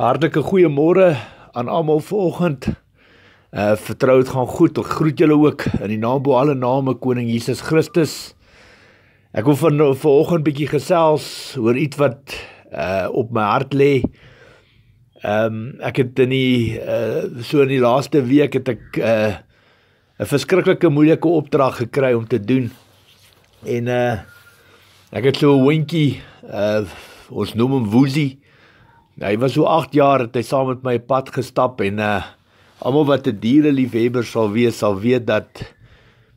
Hartlike goeiemôre aan almal vanoggend. Uh vertrou dit gaan goed. Ek groet julle ook in die naam bo alle name koning Jesus Christus. Ek wil van vanoggend bietjie gesels oor iets wat uh op my hart lê. Ehm um, ek het in die uh so in die laaste week het ek uh 'n verskriklike moeilike opdrag gekry om te doen. En uh ek het so 'n windjie uh ons noem hom Woozie. Hy was so 8 jaar het hy saam met my pad gestap en uh almal wat 'n die diereliefhebber sal wees sal weet dat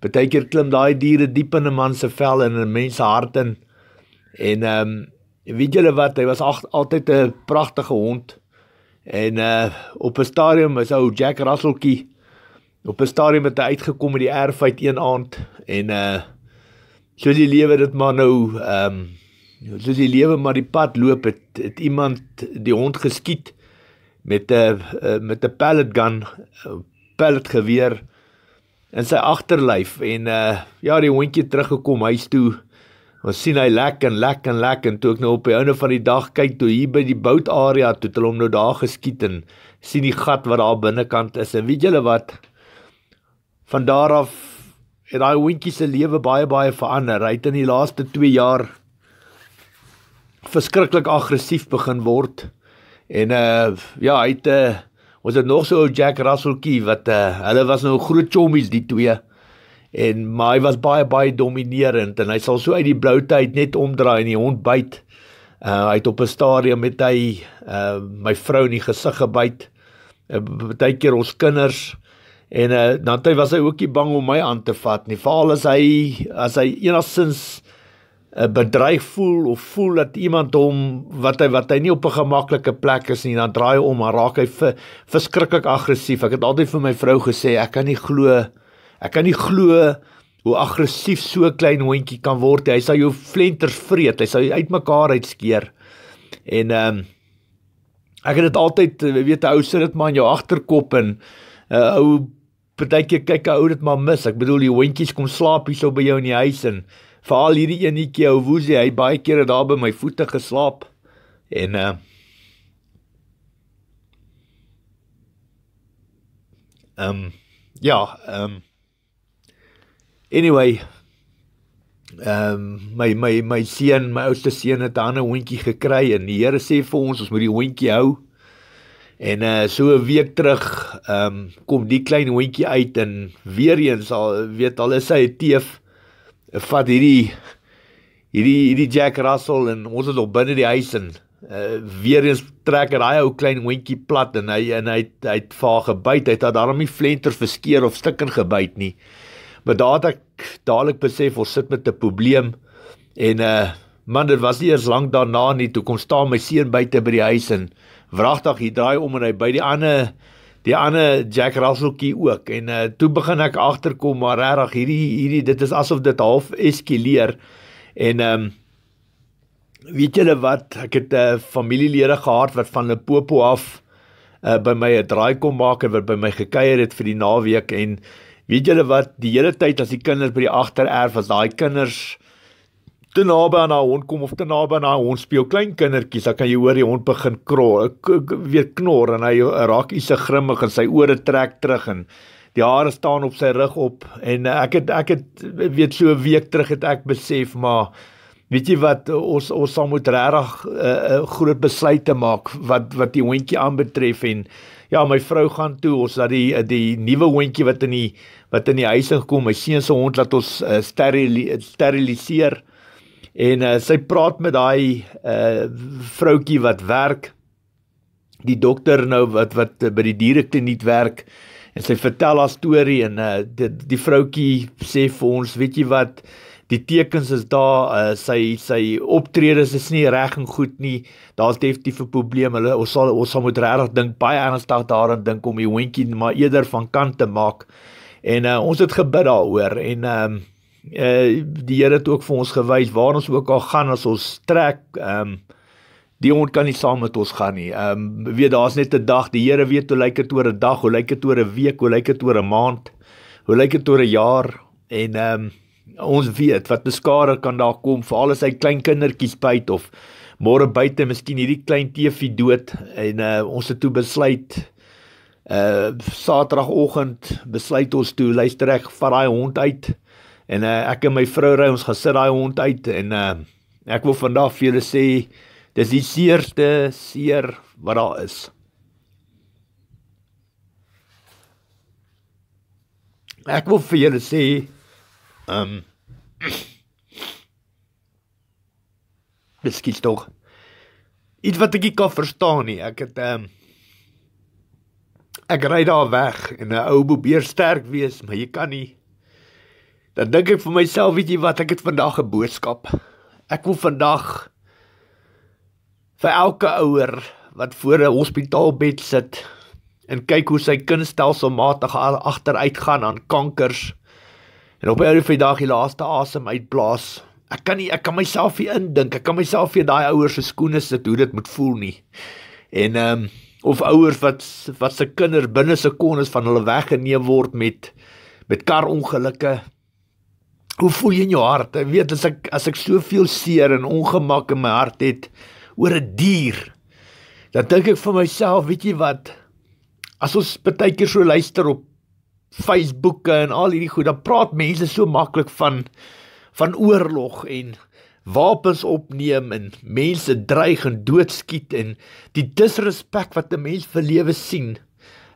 baie keer klim daai diere diep in 'n man se vel en in 'n mens se hart in. En ehm um, weet julle wat, hy was acht, altyd 'n pragtige hond. En uh op 'n stadium was ou Jack Russellkie op 'n stadium het hy uitgekom met die erfheid een aand en uh so die lewe dit maar nou ehm um, Dit ja, is die lewe maar die pad loop het, het iemand die hond geskiet met 'n eh, met 'n pellet gun, pellet geweer in sy agterlyf en uh ja, die hondjie teruggekom huis toe. Ons sien hy lek en lek en lek en toe ek nou op die einde van die dag kyk toe hier by die boat area toe het hulle hom nou daar geskiet en sien die gat wat daar binnekant is. En weet julle wat? Van daar af het daai hondjie se lewe baie baie verander. Hy het in die laaste 2 jaar verskriklik aggressief begin word en uh ja, hy het uh was dit nog so Jack Russell Key wat uh hulle was nou groot chommies die twee en maar hy was baie baie dominerend en hy sal so uit die blou tyd net omdraai en die hond byt. Uh hy het op 'n stadium met hy uh my vrou in die gesig gebyt. Baie keer ons kinders en uh dan hy was hy ookie bang om my aan te vat. Nie veral as hy as hy enigsins 'n bedreig voel of voel dat iemand hom wat hy wat hy nie op 'n gemaklike plek is nie, dan draai hy om en raak hy vir verskriklik aggressief. Ek het altyd vir my vrou gesê, ek kan nie glo ek kan nie glo hoe aggressief so 'n klein hondjie kan word. Hy sal jou flenters vreet, hy sal jou uitmekaar uitskeer. En ehm um, ek het dit altyd eh, weet hou sit dit maar in jou agterkop en 'n uh, eh, ou partykeer kyk 'n ou dit maar mis. Ek bedoel die hondjies kom slaap hier so by jou in die huis en veral hierdie enetjie ou Woesie, hy baie keer het daar by my voete geslaap en uh Um ja, um anyway Um my my my seun, my oudste seun het nou 'n ander hondjie gekry en die Here sê vir ons ons moet die hondjie hou. En uh so 'n week terug, um kom die klein hondjie uit en weer eens al weet al is hy 'n teef vat hierdie hierdie hierdie Jack Russell en ons het op binne die huis en uh, weer eens trek hy daai ou klein hondjie plat en hy en hy het, hy het vaar gebyt. Hy het daarom nie flenter verskeer of stikken gebyt nie. Maar daad ek dadelik besef ons sit met 'n probleem en uh man dit was nie eers lank daarna nie toe kom staan my seun buite by die huis en wragtig hy draai om en hy by die ander die ander Jack Russellkie ook en uh, toe begin ek agterkom maar regtig hierdie hierdie dit is asof dit half eskaleer en ehm um, weet julle wat ek het 'n uh, eh, familielede gehad wat van Limpopo af uh, by my 'n draai kom maak en wat by my gekuier het vir die naweek en weet julle wat die hele tyd as die kinders by die agtererf was daai kinders uh, te naby aan haar hond kom of te naby aan haar hond speel klein kindertjies dan kan jy hoor die hond begin krol weer knor en hy raak iets se grimmig en sy ore trek terug en die hare staan op sy rug op en ek het ek het weet so 'n week terug het ek besef maar weet jy wat ons ons sal moet regtig 'n uh, eh, eh, groot besluit te maak wat wat die hondjie aanbetref en ja my vrou gaan toe ons dat die die nuwe hondjie wat in die wat in die huis ingekom my seun se hond laat ons uh, steriliseer sterili en uh, sy praat met daai uh, eh, vroutjie wat werk die dokter nou wat wat by die dierekliniek werk en sy vertel haar storie en uh, eh, dit die vroutjie sê vir ons weet jy wat die tekens is daar uh, sy sy optredes is nie reg en goed nie daar's definitief 'n probleem hulle ons sal ons sal moet regtig dink baie ernstig daaraan dink om die hondjie maar eerder van kant te maak en uh, ons het gebid daaroor en um, Eh, die Here het ook vir ons gewys waar ons ook al gaan as ons trek, ehm um, die hond kan nie saam met ons gaan nie. Ehm um, weet daar's net 'n dag. Die Here weet hoe lyk dit oor 'n dag, hoe lyk dit oor 'n week, hoe lyk dit oor 'n maand, hoe lyk dit oor 'n jaar en ehm um, Ons weet wat beskare kan daar kom vir al sy klein kindertjies byt of môre buite miskien hierdie klein teefie dood en uh, ons het toe besluit uh Saterdagoggend besluit ons toe luister ek vat daai hond uit uh En uh, ek en my vrou ry ons gaan sit daai hond uit en uh, ek wil vandag vir julle sê dis die seerste seer wat daar is. Ek wil vir julle sê ehm um, Dis skiet tog. Iets wat ek nie kan verstaan nie. Ek het ehm um, ek ry daar weg en 'n ou probeer sterk wees, maar jy kan nie dan dink ek vir myself, weet jy wat, ek het vandag 'n boodskap. Ek wil vandag vir elke ouer wat voor 'n hospitaalbed sit en kyk hoe sy kind stelselmatig agteruit gaan aan kankers en op elke dag die laaste asem uitblaas. Ek kan nie ek kan myself hier indink. Ek kan myself vir daai ouers se skoene sit hoe dit moet voel nie. En ehm um, of ouers wat wat se kinders binne sekondes van hulle weggeneem word met met karongelukke, hoe voel jy in jou hart? Ek weet as ek as ek soveel seer en ongemak in my hart het oor 'n dier, dan dink ek vir myself, weet jy wat? As ons baie keer so luister op Facebook en al hierdie goed, dan praat mense so maklik van van oorlog en wapens opneem en mense dreig en doodskiet en die disrespek wat 'n mens vir lewe sien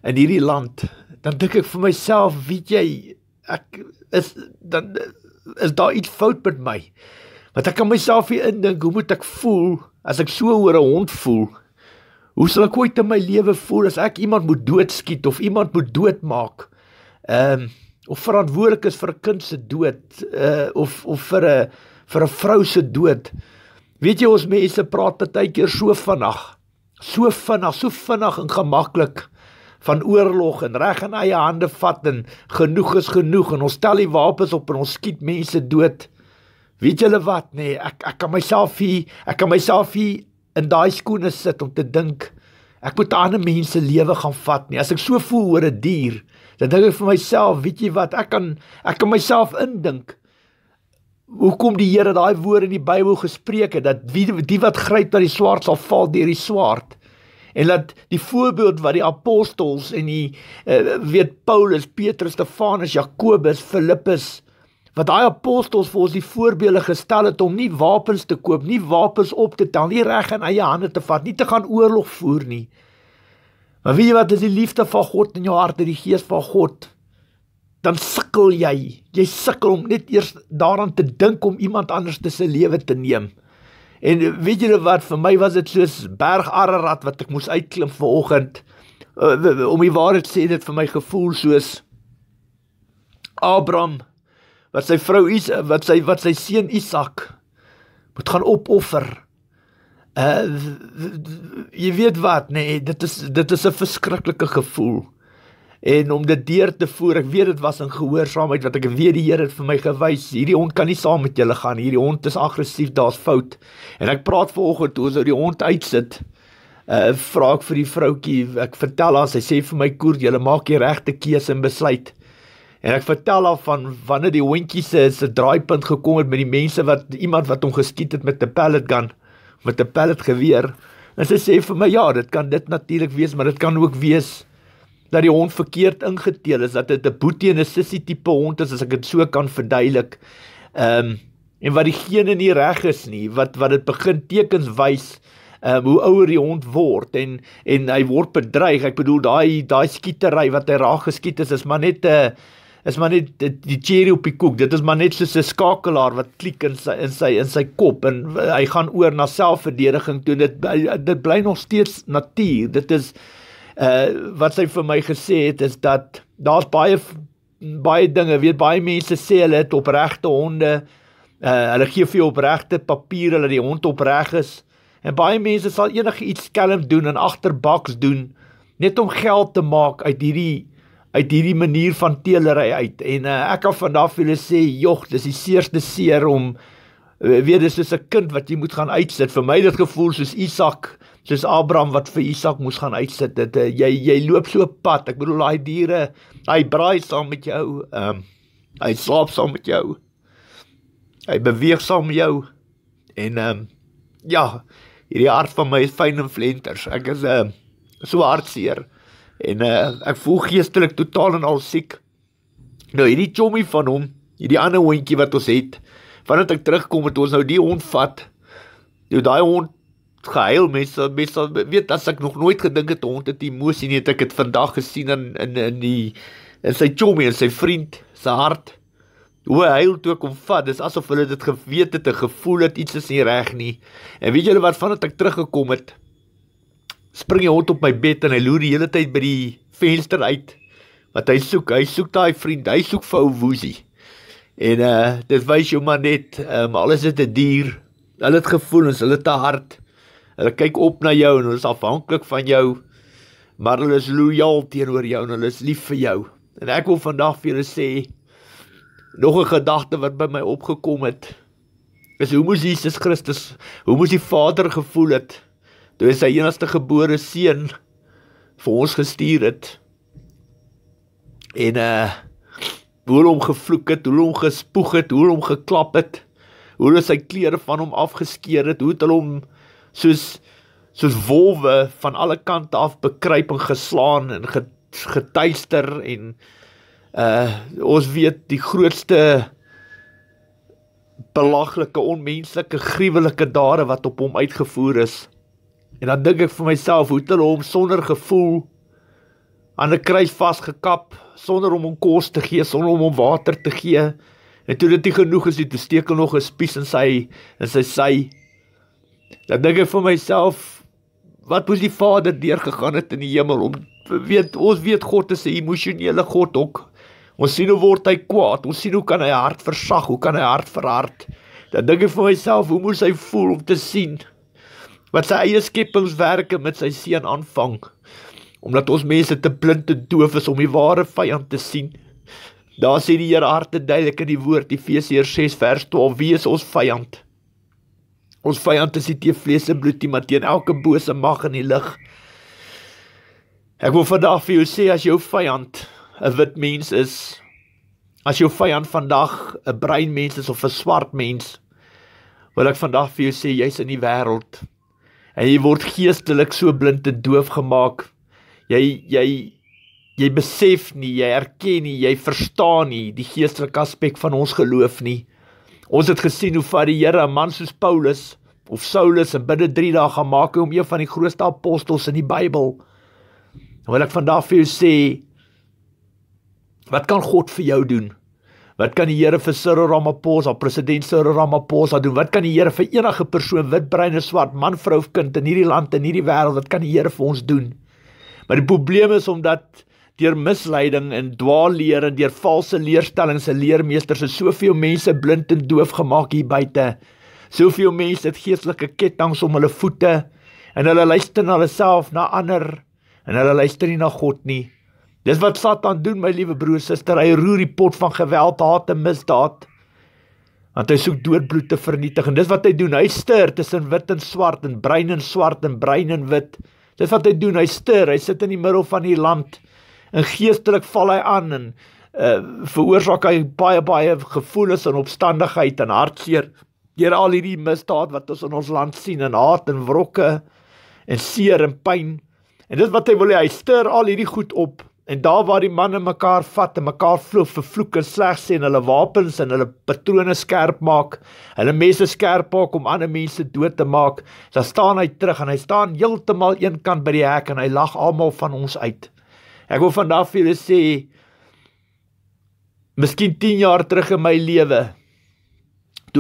in hierdie land dan dink ek vir myself weet jy ek is dan is daar iets fout met my? Want ek kan myself hier indink, hoe moet ek voel as ek so oor 'n hond voel? Hoe sal ek ooit in my lewe voel as ek iemand moet doodskiet of iemand moet doodmaak? Ehm um, of verantwoordelik is vir 'n kind se dood uh of of vir 'n vir 'n vrou se dood. Weet jy ons mense praat baie keer so vinnig. So vinnig, so vinnig en gemaklik van oorlog en reg in eie hande vat en genoeg is genoeg en ons tel die wapens op en ons skiet mense dood. Weet julle wat nê, nee, ek ek kan myself hier, ek kan myself hier in daai skoene sit om te dink ek moet ander mense lewe gaan vat nie. As ek so voel oor 'n dier, dan dink ek vir myself, weet jy wat, ek kan ek kan myself indink hoekom die Here daai woorde in die Bybel gespreek het dat wie die wat gryp na die swaard sal val deur die swaard en dat die voorbeeld wat die apostels en die eh, weet Paulus, Petrus, Stefanus, Jakobus, Filippus wat daai apostels vir ons die voorbeelde gestel het om nie wapens te koop, nie wapens op te tel, nie reg in eie hande te vat, nie te gaan oorlog voer nie. Maar weet jy wat is die liefde van God in jou hart, die gees van God? dan sukkel jy jy sukkel om net eers daaraan te dink om iemand anders se lewe te neem En weet julle wat, vir my was dit soos berg Ararat wat ek moes uitklim vanoggend. Om die waarheid sê dit vir my gevoel soos Abraham wat sy vrou Isa wat sy wat sy seun Isak moet gaan opoffer. Uh jy weet wat, nee, dit is dit is 'n verskriklike gevoel en om dit deur te voer. Ek weet dit was in gehoorsaamheid wat ek weet die Here het vir my gewys. Hierdie hond kan nie saam met julle gaan. Hierdie hond is aggressief, daar's fout. En ek praat vanoggend toe ons nou die hond uitsit. Uh vra ek vir die vroutjie, ek vertel haar, sy sê vir my koer, jy maak die regte keuse en besluit. En ek vertel haar van wanneer die hondjie se se draaipunt gekom het met die mense wat iemand wat hom geskiet het met 'n pellet gun, met 'n pellet geweer. En sy sê vir my, ja, dit kan dit natuurlik wees, maar dit kan ook wees dat die hond verkeerd ingeteel is, dat dit 'n boetie en 'n sissie tipe hond is as ek dit so kan verduidelik. Ehm um, en wat die gene nie reg is nie, wat wat dit begin tekens wys ehm um, hoe ouer die hond word en en hy word bedreig. Ek bedoel daai daai skietery wat hy raak geskiet is is maar net 'n uh, is maar net die cherry op die koek. Dit is maar net so 'n skakelaar wat klik in sy in sy in sy kop en hy gaan oor na selfverdediging toe. Dit dit bly nog steeds natuur. Dit is uh wat sy vir my gesê het is dat daar's baie baie dinge, weet baie mense sê hulle het opregte honde. Uh hulle gee vir jou opregte papiere dat die hond opreg is. En baie mense sal enigiets skelm doen en agterbaks doen net om geld te maak uit hierdie uit hierdie manier van teelery uit. En uh, ek kan vandag vir julle sê, jog, dis die seerste seer om weer dis soos 'n kind wat jy moet gaan uitsit. Vir my het dit gevoel soos Isak uh soos Abraham wat vir Isak moes gaan uitsit. Dit eh, jy jy loop so pad. Ek bedoel daai diere, hy braai saam met jou. Ehm um, hy slaap saam met jou. Hy beweeg saam met jou. En ehm um, ja, hierdie hart van my is fyn en flenters. Ek is ehm um, so hartseer. En uh, ek voel geestelik totaal en al siek. Nou hierdie chommy van hom, hierdie ander hondjie wat ons het, wanneer ek terugkom het ons nou die hond vat. Nou daai hond gehuil mense sal mense sal weet as ek nog nooit gedink het hond het emosie nie het ek dit vandag gesien in in in die in sy chommy en sy vriend se hart hoe hy huil toe kom vat dis asof hulle dit geweet het en gevoel het iets is nie reg nie en weet julle wat vandat ek teruggekom het spring die hond op my bed en hy loer die hele tyd by die venster uit wat hy soek hy soek daai vriend hy soek vir ou woesie en uh dit wys jou maar net um, ehm, alles is 'n die dier Hulle het gevoelens, hulle het 'n hart. Hulle kyk op na jou en hulle is afhanklik van jou, maar hulle is lojaal teenoor jou en hulle is lief vir jou. En ek wil vandag vir julle sê nog 'n gedagte wat by my opgekom het. Is hoe moes Jesus Christus, hoe moes die Vader gevoel het toe hy sy enigste gebore seun vir ons gestuur het? En uh hoe hom gevloek het, hoe hom gespoeg het, hoe hom geklap het, hoe hulle sy klere van hom afgeskeer het, hoe het hulle hom soos soos wolwe van alle kante af bekruip en geslaan en getuister en uh ons weet die grootste belaglike onmenslike gruwelike dade wat op hom uitgevoer is en dan dink ek vir myself hoe het hulle hom sonder gevoel aan 'n kruis vasgekap sonder om hom kos te gee sonder om hom water te gee en toe dit nie genoeg is nie te steek hulle nog 'n spies in sy in sy sy Dan dink ek vir myself wat moes die Vader deurgegaan het in die hemel om weet ons weet God is 'n emosionele God ook. Ons sien hoe word hy kwaad. Ons sien hoe kan hy hart versag? Hoe kan hy hart verhard? Dan dink ek vir myself hoe moes hy voel om te sien wat sy eie skepingswerke met sy seun aanvang omdat ons mense te blind te doof is om die ware vyand te sien. Daar sê die Here harte duidelik in die woord Efesiërs 6 vers 12: Wie is ons vyand? Ons vyand is nie vlees en bloed nie, maar teen elke bose mag in die lig. Ek wil vandag vir jou sê as jou vyand 'n wit mens is, as jou vyand vandag 'n bruin mens is of 'n swart mens, wil ek vandag vir jou sê jy's in die wêreld en jy word geestelik so blind en doof gemaak. Jy jy jy besef nie, jy erken nie, jy verstaan nie die geestelike aspek van ons geloof nie. Ons het gesien hoe vir die Here 'n man soos Paulus of Saulus en binne 3 dae gaan maak hom een van die grootste apostels in die Bybel. Wil ek vandag vir jou sê wat kan God vir jou doen? Wat kan die Here vir Cyril Ramaphosa, president Cyril Ramaphosa doen? Wat kan die Here vir enige persoon, wit, bruin of swart, man, vrou of kind in hierdie land en hierdie wêreld, wat kan die Here vir ons doen? Maar die probleem is omdat deur misleiding en dwaalleer en deur valse leerstellings en leermeesters is soveel mense blind en doof gemaak hier buite. Soveel mense het geestelike ketTINGS om hulle voete en hulle luister na hulle self, na ander en hulle luister nie na God nie. Dis wat Satan doen, my liewe broer, suster. Hy roer die pot van geweld, haat en misdaad. Want hy soek doodbloed te vernietig en dis wat hy doen. Hy stuur tussen wit en swart en bruin en swart en bruin en wit. Dis wat hy doen. Hy stuur. Hy sit in die middel van die land. En geestelik val hy aan en uh veroorsaak hy baie baie gevoelens en opstandigheid en hartseer deur al hierdie misdaad wat ons in ons land sien en haat en wrokke en seer en pyn. En dit wat hy wil hê, hy stuur al hierdie goed op en daar waar die manne mekaar vat en mekaar vloek vir vloek en sleg sê en hulle wapens en hulle patrone skerp maak, hulle messe skerp maak om ander mense dood te maak, dan staan hy terug en hy staan heeltemal eenkant by die hek en hy lag almal van ons uit. Ek wil vandag vir julle sê Miskien 10 jaar terug in my lewe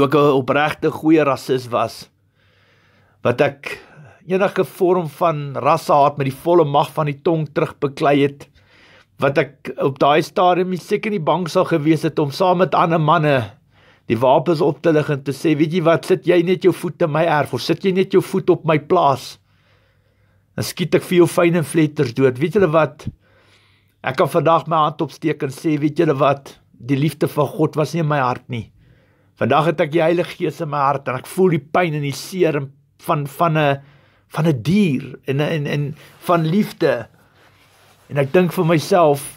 ook 'n opregte goeie rasis was wat ek enige vorm van rassehaat met die volle mag van die tong terugbeklei het wat ek op daai stadium seker nie bang sou gewees het om saam met ander manne die wapens op te lig en te sê weet jy wat sit jy net jou voet in my erf of sit jy net jou voet op my plaas dan skiet ek vir jou fyne vletters dood weet julle wat ek kan vandag my hand opsteek en sê weet julle wat die liefde van God was nie in my hart nie Vandag het ek die Heilige Gees in my hart en ek voel die pyn en die seer van van 'n van 'n dier en en en van liefde. En ek dink vir myself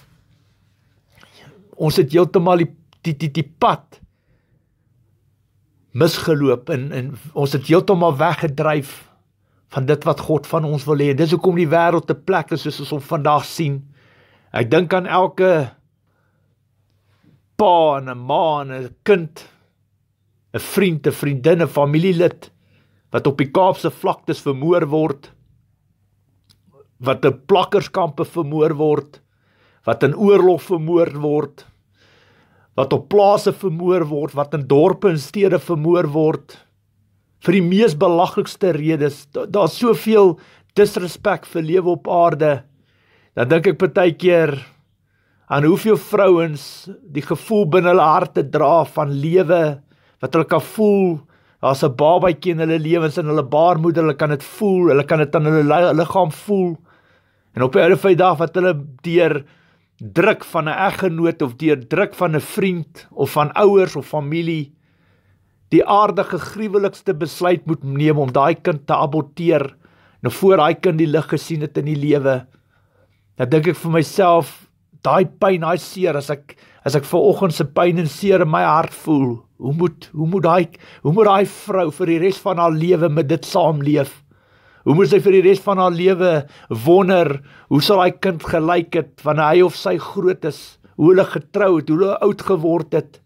ons het heeltemal die die die, die pad misgeloop en en ons het heeltemal weggedryf van dit wat God van ons wil hê. Dis hoekom die wêreld te plekke soos ons hom vandag sien. Ek dink aan elke pa en 'n ma en 'n kind 'n vriend, 'n vriendin, 'n familielid wat op die Kaapse vlaktes vermoor word, wat in plakkerskampe vermoor word, wat in oorlog vermoor word, wat op plase vermoor word, wat in dorpe en stede vermoor word vir die mees belaglikste redes. Daar's soveel disrespek vir lewe op aarde. Dan dink ek partykeer aan hoeveel vrouens die gevoel binne hulle harte dra van lewe wat hulle kan voel. Daar's 'n babatjie in hulle lewens en hulle baarmoeder, hulle kan dit voel, hulle kan dit aan hulle liggaam voel. En op 'n ouer feesdag wat hulle deur druk van 'n eggenoot of deur druk van 'n vriend of van ouers of familie die aardige gruwelikste besluit moet neem om daai kind te aborteer nou voor daai kind die lig gesien het in die lewe dan dink ek vir myself daai pyn daai seer as ek as ek ver oggend se pyn en seer in my hart voel, hoe moet hoe moet daai hoe moet daai vrou vir die res van haar lewe met dit saamleef? Hoe moet sy vir die res van haar lewe wonder hoe sal daai kind gelyk het wanneer hy of sy groot is? Hoe hulle getrou het, hoe hulle oud geword het?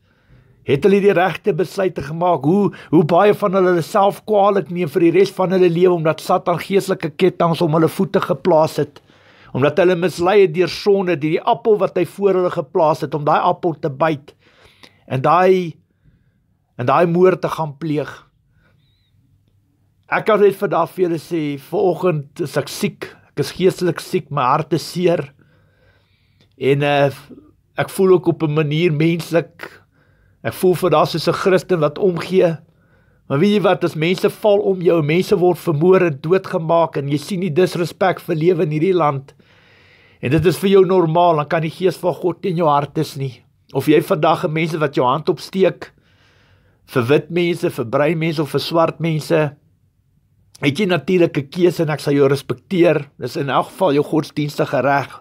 Het hulle die regte besluite gemaak? Hoe hoe baie van hulle self kwaal het neem vir die res van hulle lewe omdat Satan geestelike ketTINGS om hulle voete geplaas het? omdat hulle mislei het deur sonde, deur die appel wat hy voor hulle geplaas het om daai appel te byt en daai en daai moord te gaan pleeg. Ek kan net vir daardie vir julle sê, vanoggend is ek siek, ek is geestelik siek, my hart is seer. En uh, ek voel ook op 'n manier menslik. Ek voel vir daardie soos 'n Christen wat omgee. Maar weet jy wat, as mense val om jou, mense word vermoor en doodgemaak en jy sien die disrespek vir lewe in hierdie land. En dit is vir jou normaal, dan kan die gees van God teen jou hart is nie. Of jy vandag 'n mense wat jou hand opsteek vir wit mense, vir bruin mense of vir swart mense, het jy natuurlike keuse en ek sal jou respekteer. Dis in elk geval jou godsdienstige reg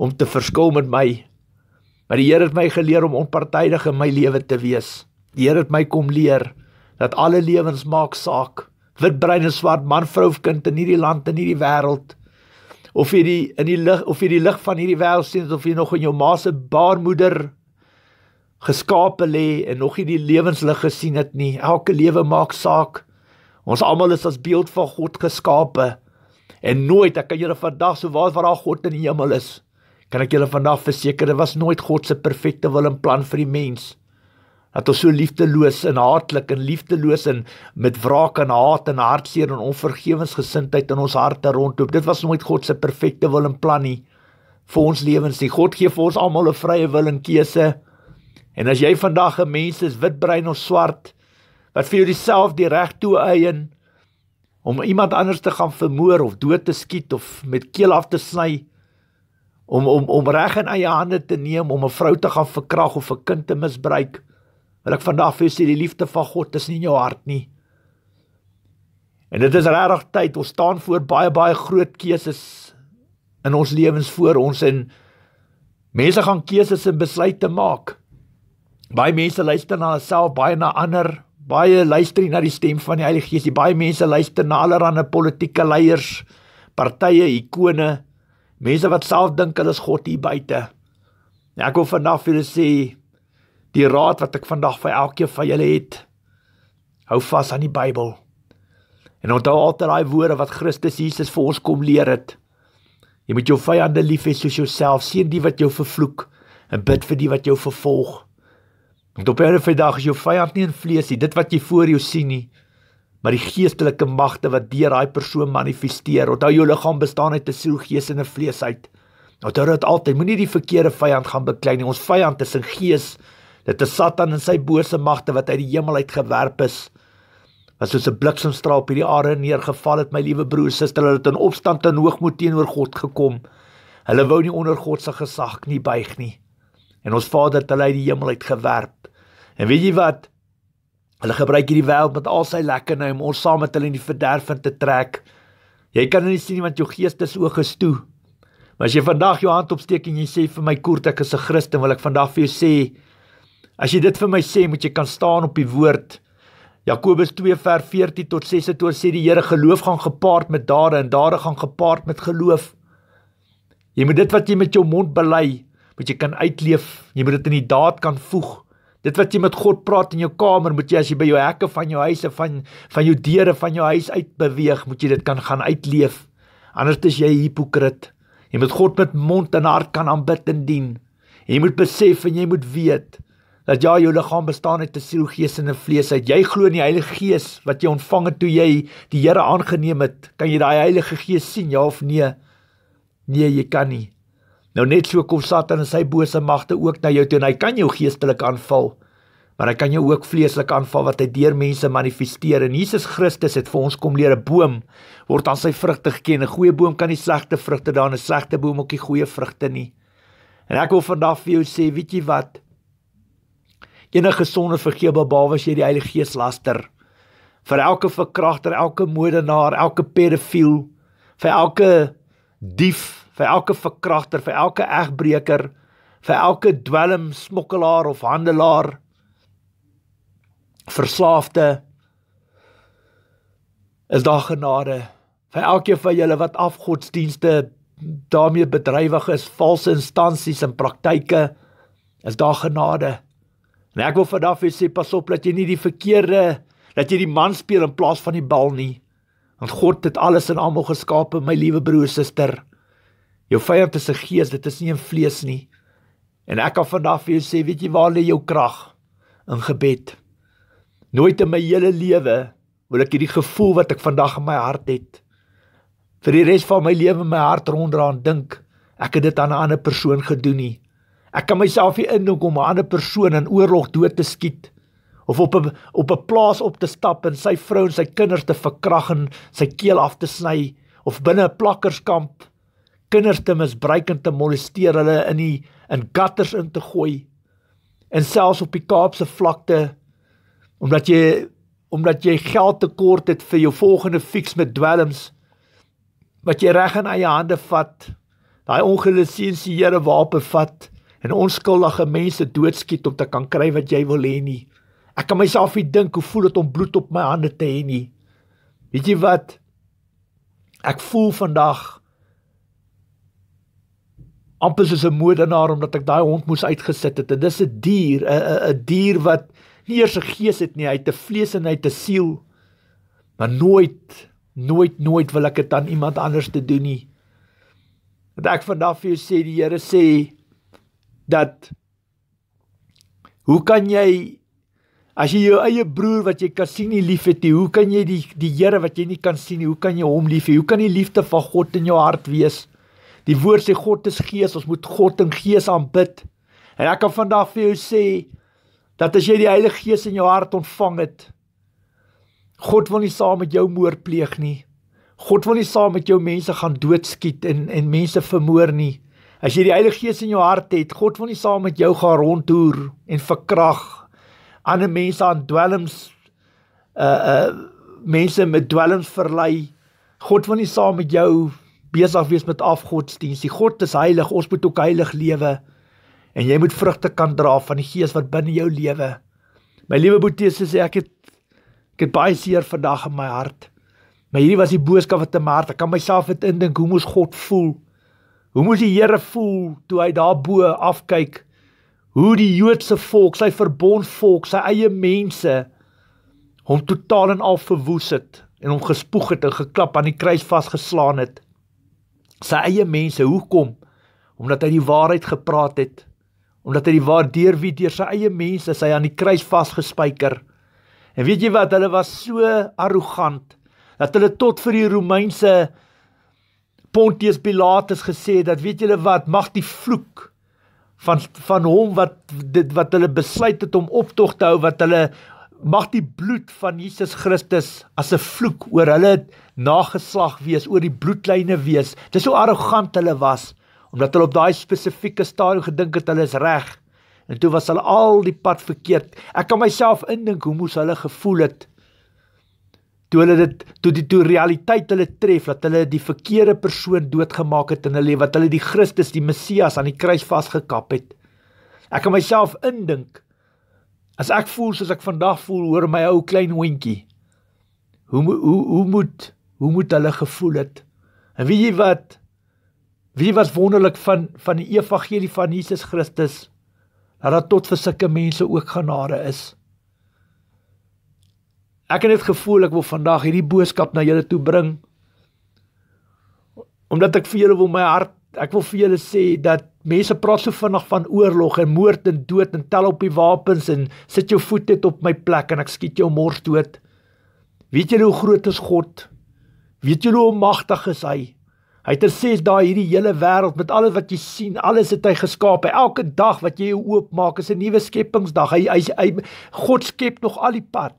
om te verskil met my. Maar die Here het my geleer om onpartydig in my lewe te wees. Die Here het my kom leer dat alle lewens maak saak. Wit, bruin en swart, man, vrou of kind in hierdie land en hierdie wêreld of jy die in die lig of jy die lig van hierdie wêreld sien of jy nog in jou ma se baarmoeder geskape lê en nog nie die lewenslig gesien het nie. Elke lewe maak saak. Ons almal is as beeld van God geskape. En nooit, ek kan julle vandag so waar waar God in die hemel is, kan ek julle vandag verseker, dit was nooit God se perfekte wil en plan vir die mens nie dat ons so liefdeloos en haatlik en liefdeloos en met wraak en haat en hartseer en onvergewensgesindheid in ons harte rondloop. Dit was nooit God se perfekte wil en plan nie vir ons lewens nie. God gee vir ons almal 'n vrye wil en keuse. En as jy vandag 'n mens is witbrein of swart wat vir jouself die reg toe eien om iemand anders te gaan vermoor of dood te skiet of met keel af te sny om om om reg in eie hande te neem om 'n vrou te gaan verkrag of 'n kind te misbruik wil ek vandag vir sê die liefde van God is nie in jou hart nie. En dit is regtig tyd ons staan voor baie baie groot keuses in ons lewens voor ons en mense gaan keuses en besluite maak. Baie mense luister na hulself, baie na ander, baie luister nie na die stem van die Heilige Gees nie. Baie mense luister na allerlei politieke leiers, partye, ikone, mense wat self dink hulle is God hier buite. Ek wil vandag vir julle sê Die raad wat ek vandag vir elkeen van julle het, hou vas aan die Bybel. En onthou altyd daai woorde wat Christus Jesus vir ons kom leer het. Jy moet jou vyande lief hê soos jouself, seën die wat jou vervloek en bid vir die wat jou vervolg. Want op 'n dag is jou vyand nie in vlees nie, dit wat jy voor jou sien nie, maar die geestelike magte wat deur daai persoon manifesteer. Onthou jou liggaam bestaan uit 'n siel, gees en 'n vleesheid. Onthou dit altyd. Moenie die verkeerde vyand gaan beklein nie. Ons vyand is 'n gees Dit is Satan en sy bose magte wat uit die hemel uit gewerp is. Wat soos 'n bliksemstraal op hierdie aarde neergeval het, my liewe broer en suster, hulle het in opstand en hoogmoed teenoor God gekom. Hulle wou nie onder God se gesag knie buig nie. En ons Vader het hulle uit die hemel uit gewerp. En weet jy wat? Hulle gebruik hierdie wêreld met al sy lekkernye om ons saam met hulle in die verderf in te trek. Jy kan hulle nou nie sien want jou gees is oog gestoe. Maar as jy vandag jou hand opsteek en jy sê vir my koer ek is 'n Christen, wil ek vandag vir jou sê As jy dit vir my sê, moet jy kan staan op die woord. Jakobus 2:14 tot 26 sê die Here geloof gaan gepaard met dade en dade gaan gepaard met geloof. Jy moet dit wat jy met jou mond bely, moet jy kan uitleef. Jy moet dit in die daad kan voeg. Dit wat jy met God praat in jou kamer, moet jy as jy by jou hekke van jou huise van van jou deure van jou huis uit beweeg, moet jy dit kan gaan uitleef. Anders is jy hipokrit. Jy moet God met mond en hart kan aanbid en dien. Jy moet besef en jy moet weet dat ja jou liggaam bestaan uit 'n siel, gees en 'n vlees. Uit. Jy glo in die Heilige Gees wat jy ontvang het toe jy die Here aangeneem het. Kan jy daai Heilige Gees sien? Ja of nee? Nee, jy kan nie. Nou net so kom Satan en sy bose magte ook na jou toe en hy kan jou geestelik aanval, maar hy kan jou ook vleeslik aanval wat hy deur mense manifesteer. En Jesus Christus het vir ons kom leer 'n boom word aan sy vrugte geken. 'n Goeie boom kan nie slegte vrugte daan 'n slegte boom ook nie goeie vrugte nie. En ek wil vandag vir jou sê, weet jy wat? enige sonde vergewe behalwe as jy die Heilige Gees laster. Vir elke verkragter, elke moordenaar, elke pedofiel, vir elke dief, vir elke verkragter, vir elke egbreker, vir elke dwelm smokkelaar of handelaar, verslaafde is daar genade vir elkeen van julle wat afgodsdienste daarmee bedrywig is, valse instansies en praktyke is daar genade. En ek wil vandag vir sê pas op dat jy nie die verkeerde dat jy die man speel in plaas van die bal nie. Want God het alles en almal geskape, my liewe broer, suster. Jou vyand is 'n gees, dit is nie 'n vlees nie. En ek kan vandag vir jou sê, weet jy waar lê jou krag? In gebed. Nooit in my hele lewe wil ek hierdie gevoel wat ek vandag in my hart het vir die res van my lewe in my hart ronddra en dink ek het dit aan 'n ander persoon gedoen nie. Ek kan myself hier indink om 'n ander persoon in oorlog dood te skiet of op 'n op 'n plaas op te stap en sy vrou en sy kinders te verkrag en sy keel af te sny of binne 'n plakkerskamp kinders te misbruik en te molesteer, hulle in die in gutters in te gooi en selfs op die Kaapse vlakte omdat jy omdat jy geld tekort het vir jou volgende fiks met dwelms wat jy reg in eie hande vat daai ongelisensieerde wapen vat en onskuldige mense doodskiet om te kan kry wat jy wil hê nie. Ek kan myself nie dink hoe voel dit om bloed op my hande te hê nie. Weet jy wat? Ek voel vandag amper soos 'n moordenaar omdat ek daai hond moes uitgesit het. En dis 'n dier, 'n 'n 'n dier wat nie eers 'n gees het nie, hy het 'n vlees en hy het 'n siel. Maar nooit, nooit, nooit wil ek dit aan iemand anders te doen nie. Dat ek vandag vir jou sê die Here sê dat hoe kan jy as jy jou eie broer wat jy kan sien nie liefhet nie, hoe kan jy die die Here wat jy nie kan sien nie, hoe kan jy hom lief hê? Hoe kan die liefde van God in jou hart wees? Die woord sê God is gees, ons moet God in gees aanbid. En ek kan vandag vir jou sê dat as jy die Heilige Gees in jou hart ontvang het, God wil nie saam met jou moord pleeg nie. God wil nie saam met jou mense gaan doodskiet en en mense vermoor nie. As jy die Heilige Gees in jou hart het, God wil nie saam met jou gaan rondtoer en verkrag ander mense aan dwelms uh uh mense met dwelms verlei. God wil nie saam met jou besig wees met afgodsdiens. Die God is heilig, ons moet ook heilig lewe en jy moet vrugte kan dra van die Gees wat binne jou lewe. My liewe Boetie sê ek het ek het baie seer vandag in my hart. Maar hierdie was die boodskap wat te my hart. Ek kan myself dit indink hoe mos God voel. Hoe moes die Here voel toe hy daarbo afkyk hoe die Joodse volk, sy verbondsvolk, sy eie mense hom totaal en al verwoes het en hom gespoeg het en geklap aan die kruis vasgeslaan het. Sy eie mense, hoekom? Omdat hy die waarheid gepraat het. Omdat hy die waar deur wie deur sy eie mense sy aan die kruis vasgespijker. En weet jy wat? Hulle was so arrogant dat hulle tot vir die Romeinse Pontius Pilatus gesê dat weet julle wat mag die vloek van van hom wat dit wat hulle besluit het om optog te hou wat hulle mag die bloed van Jesus Christus as 'n vloek oor hulle nageslag wees oor die bloedlyne wees dis hoe arrogant hulle was omdat hulle op daai spesifieke stadium gedink het hulle is reg en toe was hulle al die pad verkeerd ek kan myself indink hoe moes hulle gevoel het toe hulle dit toe die toe realiteit hulle tref dat hulle die verkeerde persoon doodgemaak het in hulle lewe wat hulle die Christus die Messias aan die kruis vasgekap het. Ek kan myself indink as ek voel soos ek vandag voel hoor my ou klein hondjie. Hoe hoe hoe moet hoe moet hulle gevoel het? En weet jy wat? Wie was wonderlik van van die evangelie van Jesus Christus dat dit tot vir sulke mense ook genade is. Ek het dit gevoel ek wil vandag hierdie boodskap na julle toe bring. Omdat ek vir julle wil my hart, ek wil vir julle sê dat mense praat so vinnig van oorlog en moord en dood en tel op die wapens en sit jou voet net op my plek en ek skiet jou mors dood. Weet julle hoe groot is God? Weet julle hoe magtig is hy? Hy het gesês daai hierdie hele wêreld met alles wat jy sien, alles het hy geskaap. Elke dag wat jy jou oopmaak is 'n nuwe skepingsdag. Hy hy, hy God skep nog al die pad.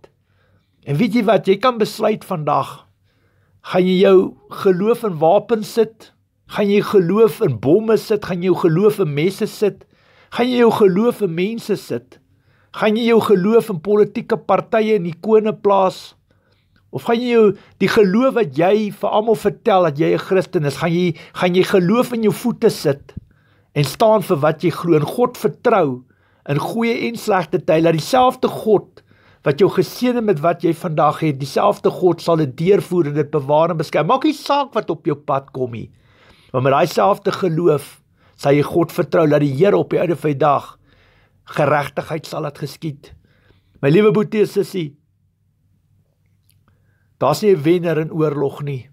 En weet jy wat, jy kan besluit vandag gaan jy jou geloof in wapens sit? Gaan jy geloof in bomme sit? Gaan jy jou geloof in messe sit? Gaan jy jou geloof in mense sit? Gaan jy jou geloof in politieke partye en ikone plaas? Of gaan jy die geloof wat jy vir almal vertel dat jy 'n Christen is, gaan jy gaan jy geloof in jou voete sit en staan vir wat jy glo en God vertrou in goeie en slegte tye dat dieselfde God wat jou geseën het met wat jy vandag het. Dieselfde God sal dit deurvoer en dit bewaar en beskerm. Maak nie saak wat op jou pad kom nie. Want met daai selfde geloof sal jy God vertrou dat die Here op die einde van die dag geregtigheid sal laat geskied. My liewe boetie sussie. Daar's nie 'n wenner in oorlog nie.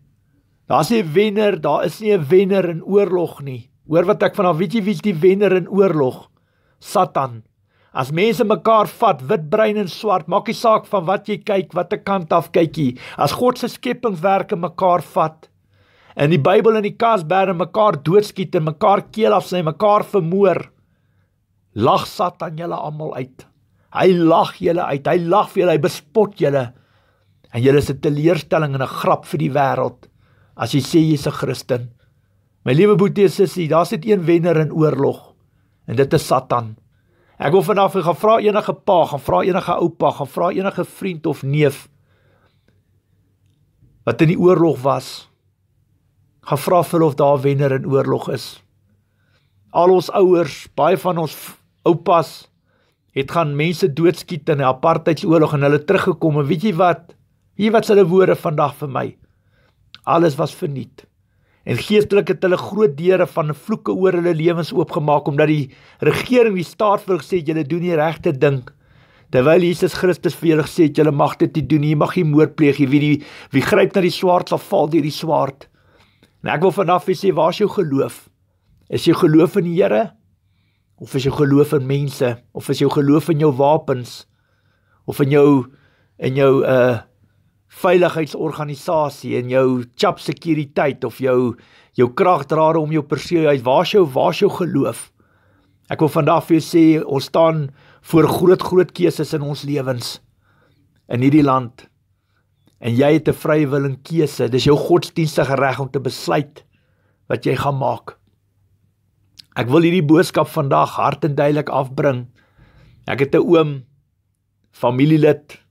Daar's nie 'n wenner, daar is nie 'n wenner in oorlog nie. Hoor wat ek vanaf weet jy wie's die wenner in oorlog? Satan. As mense mekaar vat, wit, bruin en swart, maak nie saak van wat jy kyk, watter kant af kyk jy. As God se skepingswerke mekaar vat, in die Bybel en die Kasberre mekaar doodskiet en mekaar keel af sny, mekaar vermoor, lag Satan julle almal uit. Hy lag julle uit. Hy lag vir julle, hy bespot julle. En julle is 'n teleurstelling en 'n grap vir die wêreld as jy sê jy's 'n Christen. My liewe boetie sussie, daar's net een wenner in oorlog en dit is Satan. Ek wil vandag vir gaan vra enige pa, gaan vra enige oupa, gaan vra enige vriend of neef wat in die oorlog was. Gaan vra vir hulle of daar wenner in oorlog is. Al ons ouers, baie van ons oupas het gaan mense doodskiet in die apartheidsoorlog en hulle teruggekom en weet jy wat? Weet jy wat hulle woorde vandag vir my? Alles was verniet. En geestelik het hulle groot deure van vloeke oor hulle lewens oopgemaak omdat die regering die staat vir hulle gesê het julle doen nie regte ding. Terwyl Jesus Christus vir hulle gesê het julle mag dit nie doen nie, mag nie moord pleeg nie. Wie die, wie gryp na die swaard sal val deur die swaard. En ek wil vanaf hier sê, waar is jou geloof? Is jou geloof in die Here? Of is jou geloof in mense? Of is jou geloof in jou wapens? Of in jou in jou uh veiligheidsorganisasie en jou chap sekuriteit of jou jou kragdrade om jou perseel uit waar jy waar jy geloof. Ek wil vandag vir jou sê ons staan voor groot groot keuses in ons lewens in hierdie land. En jy het 'n vrye wil en keuse. Dis jou godsdienstige reg om te besluit wat jy gaan maak. Ek wil hierdie boodskap vandag hart en duidelik afbring. Ek het 'n oom familielid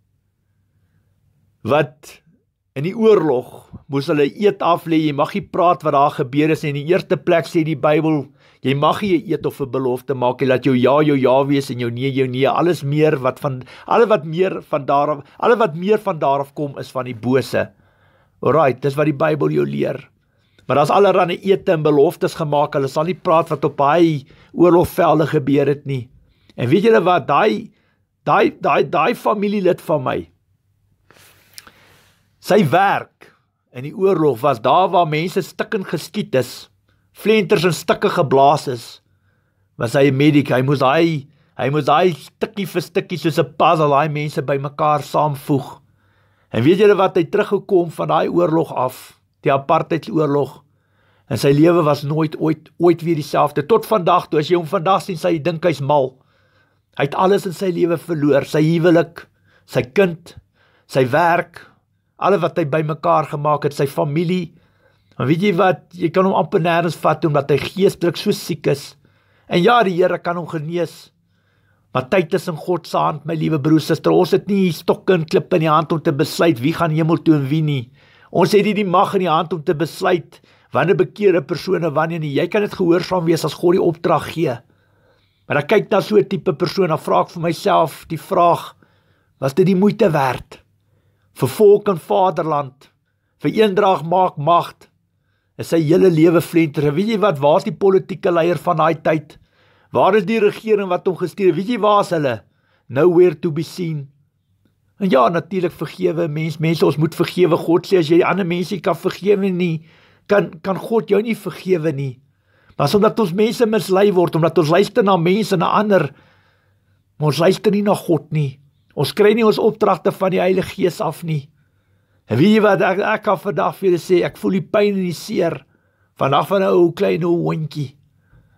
wat in die oorlog moes hulle eet af lê. Jy mag nie praat wat daar gebeur het nie. In die eerste plek sê die Bybel, jy mag nie eet of 'n belofte maak nie. Laat jou ja jou ja wees en jou nee jou nee. Alles meer wat van alles wat meer van daarof, alles wat meer van daarof kom is van die bose. Alraai, dis wat die Bybel jou leer. Maar daar's allerlei ete en beloftes gemaak. Hulle sal nie praat wat op hy oorlogvelde gebeur het nie. En weet julle wat? Daai daai daai daai familielid van my Sy werk in die oorlog was daar waar mense stikken geskiet is, flenters en stukke geblaas is. Was hy 'n medik, hy moes hy hy moes hy stukkie vir stukkie soos 'n puzzle daai mense bymekaar saamvoeg. En weet julle wat hy teruggekom van daai oorlog af, die apartheidsoorlog. En sy lewe was nooit ooit ooit weer dieselfde tot vandag toe. As jy hom vandag sien, sy dink hy's mal. Hy het alles in sy lewe verloor, sy huwelik, sy kind, sy werk, alles wat hy bymekaar gemaak het, sy familie. Maar weet jy wat, jy kan hom amper nêrens vat omdat hy geestelik so siek is. En ja, die Here kan hom genees. Maar tyd is in God se hand, my liewe broer, suster. Ons het nie stokke en klippe in die hand om te besluit wie gaan hemel toe en wie nie. Ons het nie die mag in die hand om te besluit wanneer bekeerde persone wanneer nie. Jy kan dit gehoorsaam wees as God die opdrag gee. Maar ek kyk na so 'n tipe persoon en vra ek vir myself die vraag: Was dit die moeite werd? vir volk en vaderland vir eendrag maak mag en sy hele lewe flenter. Weet jy wat waar's die politieke leier van daai tyd? Waar is die regering wat hom gestuur? Weet jy waar's hulle? Nowhere to be seen. En ja, natuurlik vergewe mens, mense ons moet vergewe. God sê as jy ander mense kan vergewe nie, kan kan God jou nie vergewe nie. Maar omdat ons mense mislei word, omdat ons luister na mense en na ander, ons luister nie na God nie. Ons kry nie ons opdragte van die Heilige Gees af nie. En weet jy wat ek ek af vandag vir julle sê, ek voel die pyn en die seer vanaf van 'n ou klein ou hondjie.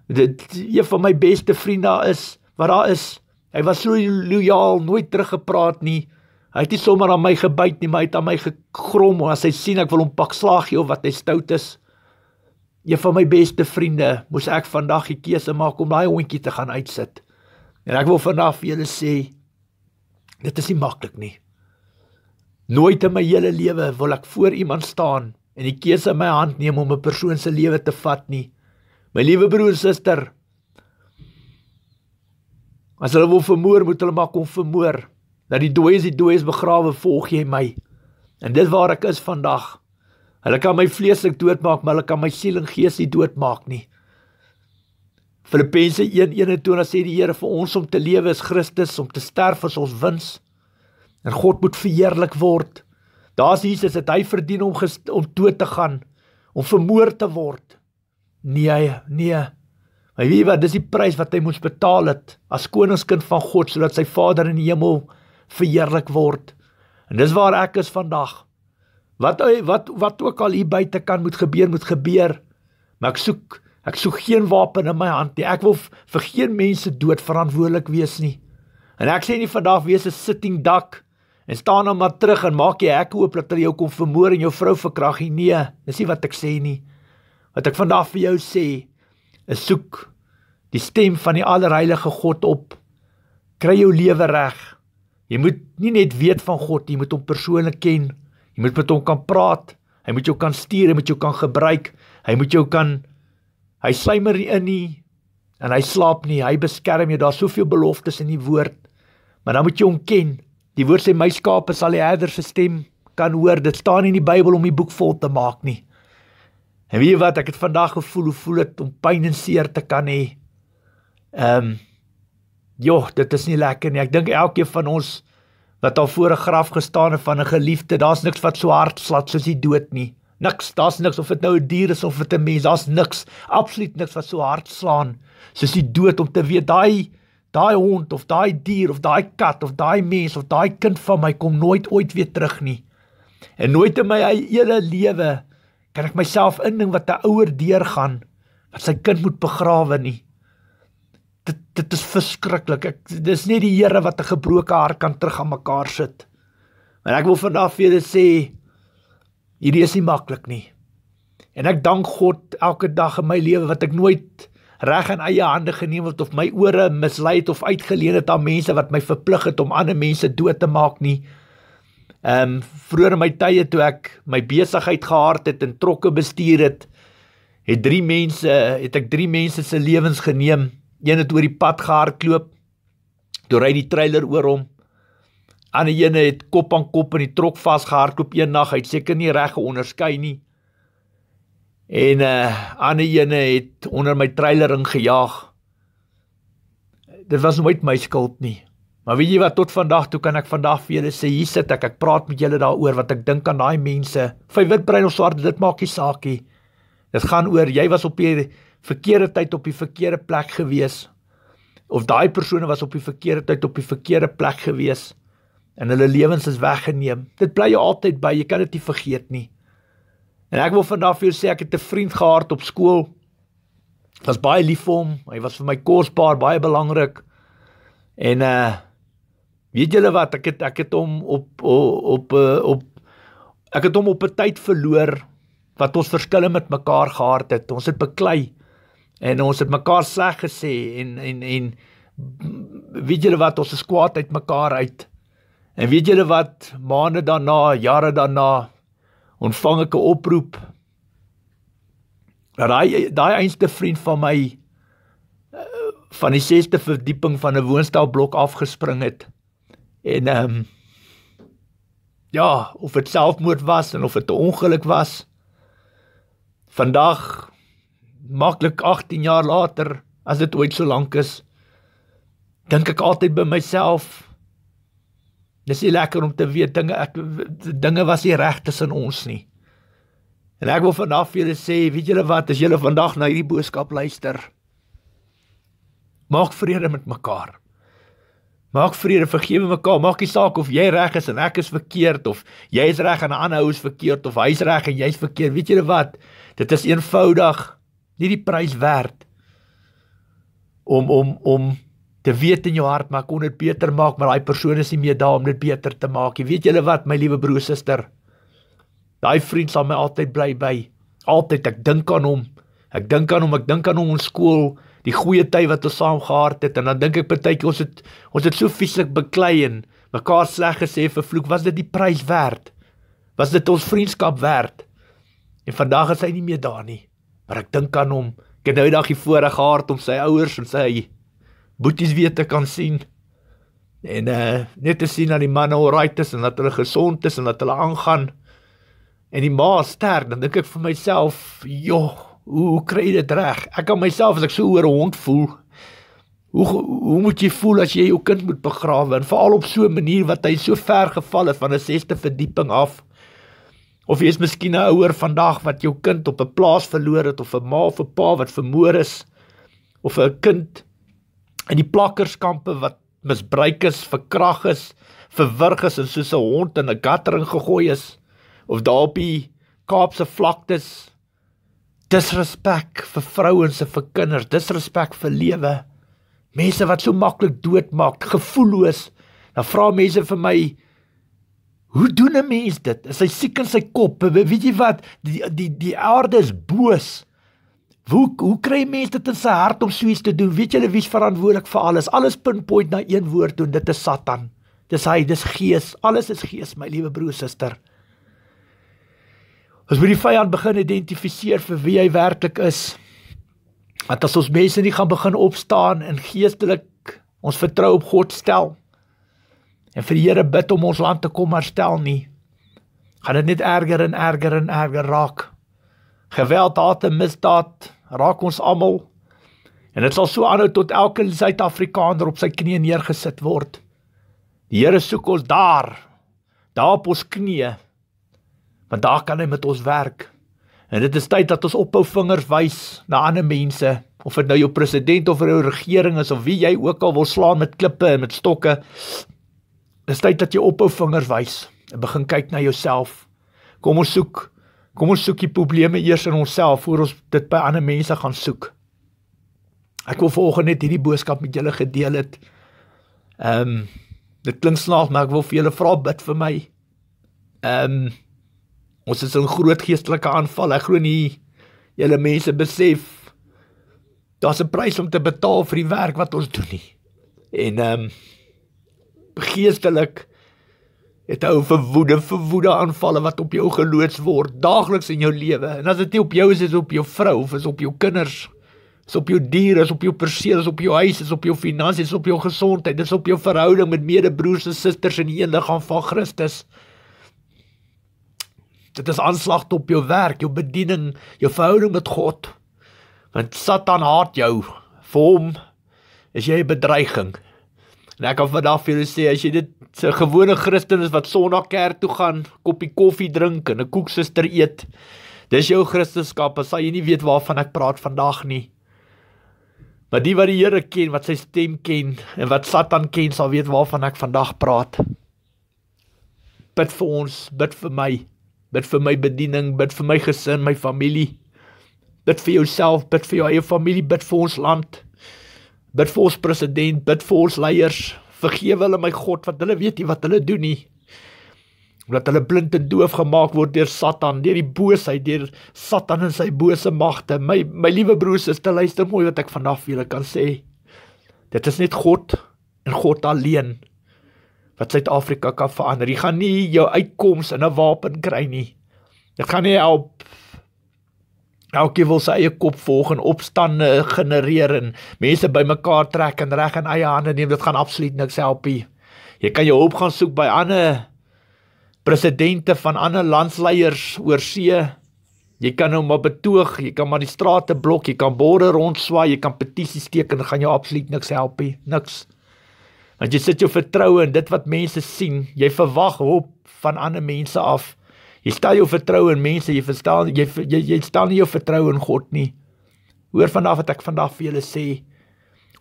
Dit een van my beste vriende daar is, wat daar is. Hy was so lojaal, nooit teruggepraat nie. Hy het nie sommer aan my gebyt nie, maar hy het aan my gekrom en as hy sien ek wil hom pak slaag gee of wat hy stout is. Een van my beste vriende, moes ek vandag die keuse maak om daai hondjie te gaan uitsit. En ek wil vandag vir julle sê, Dit is nie maklik nie. Nooit in my hele lewe wil ek voor iemand staan en die keuse in my hand neem om 'n persoon se lewe te vat nie. My liewe broer en suster, as hulle wil vermoor, moet hulle maar kom vermoor. Dat die dooies die dooies begrawe volg jy my. En dit waar ek is vandag. Hulle kan my vleeslik doodmaak, maar hulle kan my siel en gees nie doodmaak nie. Filippense 1:21 sê die Here vir ons om te lewe is Christus, om te sterf is ons wins. En God moet verheerlik word. Daar's Jesus het hy verdien om om dood te gaan, om vermoor te word. Nee, nee. Hy weet wat dis die prys wat hy moes betaal het as koningskind van God sodat sy Vader in die hemel verheerlik word. En dis waar ek is vandag. Wat wat wat ook al hier buite kan moet gebeur, moet gebeur. Maar ek soek Ek sou geen wapen in my hand hê. Ek wil vir geen mense dood verantwoordelik wees nie. En ek sê nie vandag wees 'n sitting duck en staan nou maar terug en maak jy hek oop dat hulle jou kom vermoor en jou vrou verkrag nie. Nee, dis nie wat ek sê nie. Wat ek vandag vir jou sê, is soek die stem van die allerheilige God op. Kry jou lewe reg. Jy moet nie net weet van God, jy moet hom persoonlik ken. Jy moet met hom kan praat. Hy moet jou kan stuur, hy moet jou kan gebruik. Hy moet jou kan Hy slymer nie in nie en hy slaap nie. Hy beskerm jou. Daar's soveel beloftes in die woord. Maar dan moet jy hom ken. Die woord sê my skape sal die herder se stem kan hoor. Dit staan in die Bybel om die boek vol te maak nie. En weet jy wat ek het vandag gevoel? Hoe voel dit om pyn en seer te kan hê? Ehm um, joh, dit is nie lekker nie. Ek dink elkeen van ons wat al voor 'n graf gestaan het van 'n geliefde, daar's niks wat so hard slat soos die dood nie. Niks, daar's niks of dit nou 'n dier is of dit 'n mens, daar's niks. Absoluut niks wat so hard slaan soos die dood om te weet daai daai hond of daai dier of daai kat of daai mens of daai kind van my kom nooit ooit weer terug nie. En nooit in my hele lewe kan ek myself inding wat 'n ouer deur gaan wat sy kind moet begrawe nie. Dit dit is verskriklik. Ek dis nie die Here wat 'n gebroke hart kan terug aan mekaar sit. Maar ek wil vandag vir julle sê Hierdie is nie maklik nie. En ek dank God elke dag in my lewe wat ek nooit reg in eie hande geneem het of my ore mislei het of uitgeleen het aan mense wat my verplig het om ander mense dood te maak nie. Ehm um, vroeër in my tye toe ek my besigheid gehard het en trokke bestuur het, het drie mense, het ek drie mense se lewens geneem. Een het oor die pad gehardloop. Toe ry die trailer oor hom ander ene het kop aan kop in die trok vasgehardloop eendag, hy het seker nie reg geonderskei nie. En eh uh, ander ene het onder my treilering gejaag. Dit was nooit my skuld nie. Maar weet jy wat tot vandag toe kan ek vandag vir julle sê hier sit ek ek praat met julle daaroor wat ek dink aan daai mense. Vyf witbrein of swart dit maak nie saak nie. Dit gaan oor jy was op die verkeerde tyd op die verkeerde plek gewees of daai persone was op die verkeerde tyd op die verkeerde plek gewees en hulle lewens is weggeneem. Dit bly jou altyd by, jy kan dit nie vergeet nie. En ek wil vandag vir jou sê ek het 'n vriend gehad op skool. Ek was baie lief vir hom. Hy was vir my kosbaar, baie belangrik. En uh weet julle wat? Ek het ek het hom op op op eh, op ek het hom op 'n tyd verloor wat ons verskille met mekaar gehad het. Ons het beklei en ons het mekaar sleg gesê en en en weet julle wat? Ons is kwaad uit mekaar uit. En weet julle wat, maande daarna, jare daarna, ontvang ek 'n oproep. Daai daai eenste vriend van my eh, van die 6de verdieping van 'n woonstelblok afgespring het. En ehm um, ja, of dit selfmoord was en of dit 'n ongeluk was. Vandag maklik 18 jaar later, as dit ooit so lank is, dink ek altyd by myself Dis nie lekker om te weet dinge ek dinge was nie reg tussen ons nie. En ek wil vanaf julle sê, weet julle wat, as julle vandag na hierdie boodskap luister, maak vrede met mekaar. Maak vrede, vergewe mekaar, maak nie saak of jy reg is en ek is verkeerd of jy is reg en 'n ander ou is verkeerd of hy is reg en jy's verkeerd. Weet julle wat? Dit is eenvoudig nie die prys werd om om om te weet in jou hart maar kon dit beter maak, maar daai persoon is nie meer daar om dit beter te maak nie. Weet julle wat, my liewe broer suster? Daai vriend sal my altyd bly by. Altyd ek dink aan hom. Ek dink aan hom, ek dink aan hom ons skool, die goeie tyd wat ons saam gehad het en dan dink ek partytjie ons het ons het so vieslik beklei en mekaar sleg gesê vir vloek, was dit die prys werd? Was dit ons vriendskap werd? En vandag is hy nie meer daar nie, maar ek dink aan hom. Ek het nou daai voorreg gehad om sy ouers en sy boeties weer te kan sien. En eh uh, net te sien dat die manne alright is en dat hulle gesond is en dat hulle aangaan. En die ma sterf, dan dink ek vir myself, "Joh, hoe, hoe kry dit reg? Ek kan myself as ek so oor 'n hond voel. Hoe hoe moet jy voel as jy jou kind moet begrawe en veral op so 'n manier wat hy so ver geval het van 'n 6de verdieping af?" Of jy is miskien 'n ouer vandag wat jou kind op 'n plaas verloor het of 'n ma of 'n pa wat vermoor is of 'n kind in die plakkerskampe wat misbruik is, verkrag is, verwrig is en soos 'n hond in 'n gutter ingegooi is of daar op die Kaapse vlaktes disrespek vir vrouens en vir kinders, disrespek vir lewe. Mense wat so maklik doodmaak, gevoelloos. Dan vra mense vir my, "Hoe doen 'n mens dit? Is hy siek in sy kop? Weet jy wat? Die die die aarde is boos." Hoe hoe kry mense dit in sy hart om so iets te doen? Weet julle wie's verantwoordelik vir alles? Alles pinpoint na een woord en dit is Satan. Dis hy, dis gees. Alles is gees, my liewe broer, suster. As jy die vyand begin identifiseer vir wie hy werklik is, dat as ons mense nie gaan begin opstaan en geestelik ons vertrou op God stel en vir die Here bid om ons land te kom herstel nie, gaan dit net erger en erger en erger raak. Geweld, haat en misdaad raak ons almal. En dit sal so aanhou tot elke Suid-Afrikaner op sy knieë neergesit word. Die Here soek ons daar, daar op ons knieë. Want daar kan hy met ons werk. En dit is tyd dat ons ophou vingers wys na ander mense, of dit nou jou president of jou regering is of wie jy ook al wil slaan met klippe en met stokke. Dit is tyd dat jy ophou vingers wys en begin kyk na jouself. Kom ons soek Kom ons soek die probleme eers in onsself voor ons dit by ander mense gaan soek. Ek wil volgende net hierdie boodskap met julle gedeel het. Ehm um, dit klink snaaks, maar ek wil vir julle vra bid vir my. Ehm um, ons is in groot geestelike aanval. Ek glo nie julle mense besef daar's 'n prys om te betaal vir die werk wat ons doen nie. En ehm um, geestelik het hou vir woede vir woede aanvalle wat op jou geloods word daagliks in jou lewe en as dit nie op jou is is op jou vrou of is op jou kinders is op jou diere is op jou perseel is op jou huis is op jou finansies is op jou gesondheid dis op jou verhouding met medebroers en susters in die een liggaam van Christus dit is aanslag op jou werk jou bediening jou verhouding met God want Satan haat jou vir hom is jy 'n bedreiging en ek kan vandag vir julle sê as jy dit 'n eh, gewone Christen is wat Sondag kerk toe gaan, koppie koffie drink en 'n koeksuster eet. Dis jou Christenskap, as jy nie weet waarvan ek praat vandag nie. Maar die wat die Here ken, wat sy stem ken en wat Satan ken, sal weet waarvan ek vandag praat. Bid vir ons, bid vir my, bid vir my bediening, bid vir my gesin, my familie. Bid vir jouself, bid vir jou eie familie, bid vir ons land. Bid vir ons president, bid vir ons leiers. Vergewe hulle my God want hulle weet nie wat hulle doen nie. Omdat hulle blind en doof gemaak word deur Satan, deur die boosheid, deur Satan en sy bose magte. My my liewe broers, is te luister mooi wat ek vandag vir julle kan sê. Dit is net God en God alleen wat Suid-Afrika kan verander. Jy gaan nie jou uitkoms in 'n wapen kry nie. Dit gaan nie help Elkeen wil sy eie kop volg en opstande genereer en mense bymekaar trek en reg in eie hande neem. Dit gaan absoluut niks help nie. Jy kan jou hoop gaan soek by ander presidente van ander landsleiers oor see. Jy kan nou maar betoog, jy kan maar die strate blok, jy kan borde rondswaai, jy kan petisies teken, dit gaan jou absoluut niks help nie. Niks. Want jy sit jou vertroue in dit wat mense sien. Jy verwag hoop van ander mense af jy stel jou vertroue in mense, jy verstaan jy jy, jy stel nie jou vertroue in God nie. Hoor vandag wat ek vandag vir julle sê.